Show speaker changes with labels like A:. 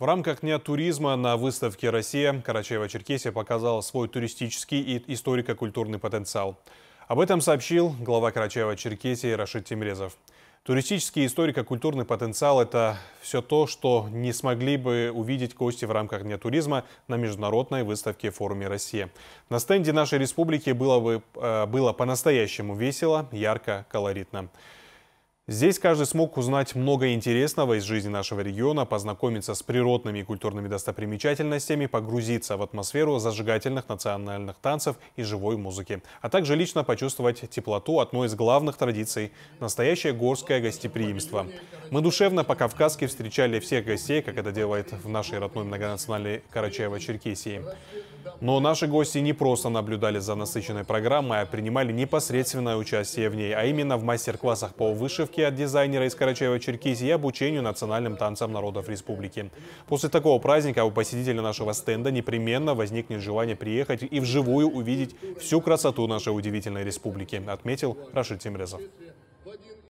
A: В рамках Дня туризма на выставке «Россия» Карачаева-Черкесия показала свой туристический и историко-культурный потенциал. Об этом сообщил глава Карачаева-Черкесии Рашид Тимрезов. Туристический и историко-культурный потенциал – это все то, что не смогли бы увидеть гости в рамках Дня туризма на международной выставке форуме «Россия». На стенде нашей республики было, бы, э, было по-настоящему весело, ярко, колоритно. Здесь каждый смог узнать много интересного из жизни нашего региона, познакомиться с природными и культурными достопримечательностями, погрузиться в атмосферу зажигательных национальных танцев и живой музыки, а также лично почувствовать теплоту одной из главных традиций – настоящее горское гостеприимство. Мы душевно по-кавказски встречали всех гостей, как это делает в нашей родной многонациональной Карачаево-Черкесии. Но наши гости не просто наблюдали за насыщенной программой, а принимали непосредственное участие в ней, а именно в мастер-классах по вышивке от дизайнера из Карачаева-Черкизии и обучению национальным танцам народов республики. После такого праздника у посетителя нашего стенда непременно возникнет желание приехать и вживую увидеть всю красоту нашей удивительной республики, отметил Рашид Тимрезов.